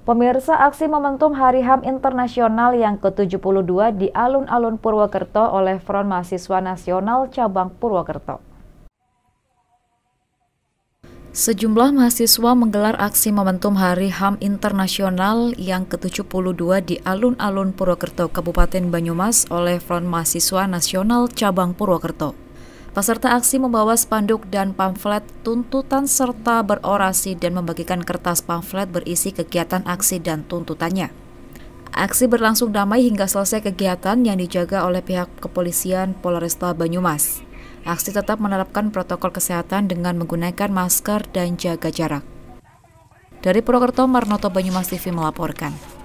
Pemirsa aksi momentum Hari HAM Internasional yang ke-72 di alun-alun Purwokerto oleh Front Mahasiswa Nasional Cabang Purwokerto. Sejumlah mahasiswa menggelar aksi momentum Hari HAM Internasional yang ke-72 di alun-alun Purwokerto, Kabupaten Banyumas oleh Front Mahasiswa Nasional Cabang Purwokerto. Peserta aksi membawa spanduk dan pamflet tuntutan serta berorasi dan membagikan kertas pamflet berisi kegiatan aksi dan tuntutannya. Aksi berlangsung damai hingga selesai kegiatan yang dijaga oleh pihak kepolisian Polresta Banyumas. Aksi tetap menerapkan protokol kesehatan dengan menggunakan masker dan jaga jarak. Dari Purwokerto, Marnoto Banyumas TV melaporkan.